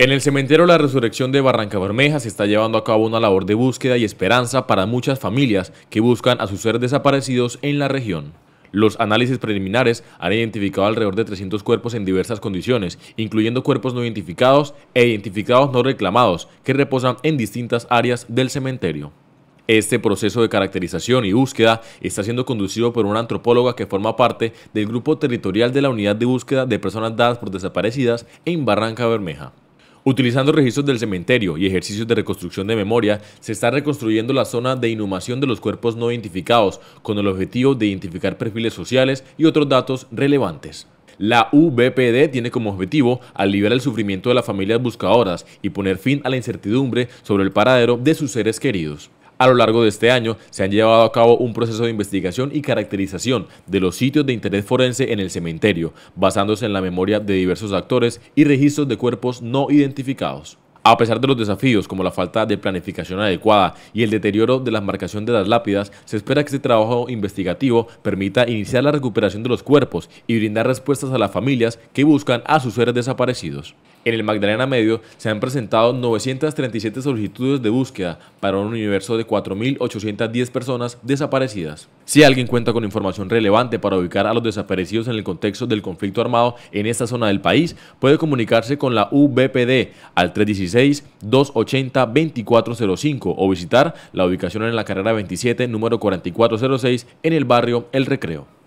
En el cementerio La Resurrección de Barranca Bermeja se está llevando a cabo una labor de búsqueda y esperanza para muchas familias que buscan a sus seres desaparecidos en la región. Los análisis preliminares han identificado alrededor de 300 cuerpos en diversas condiciones, incluyendo cuerpos no identificados e identificados no reclamados, que reposan en distintas áreas del cementerio. Este proceso de caracterización y búsqueda está siendo conducido por una antropóloga que forma parte del Grupo Territorial de la Unidad de Búsqueda de Personas Dadas por Desaparecidas en Barranca Bermeja. Utilizando registros del cementerio y ejercicios de reconstrucción de memoria, se está reconstruyendo la zona de inhumación de los cuerpos no identificados, con el objetivo de identificar perfiles sociales y otros datos relevantes. La UBPD tiene como objetivo aliviar el sufrimiento de las familias buscadoras y poner fin a la incertidumbre sobre el paradero de sus seres queridos. A lo largo de este año se han llevado a cabo un proceso de investigación y caracterización de los sitios de interés forense en el cementerio, basándose en la memoria de diversos actores y registros de cuerpos no identificados. A pesar de los desafíos como la falta de planificación adecuada y el deterioro de la marcación de las lápidas, se espera que este trabajo investigativo permita iniciar la recuperación de los cuerpos y brindar respuestas a las familias que buscan a sus seres desaparecidos. En el Magdalena Medio se han presentado 937 solicitudes de búsqueda para un universo de 4.810 personas desaparecidas. Si alguien cuenta con información relevante para ubicar a los desaparecidos en el contexto del conflicto armado en esta zona del país, puede comunicarse con la UBPD al 316-280-2405 o visitar la ubicación en la carrera 27, número 4406, en el barrio El Recreo.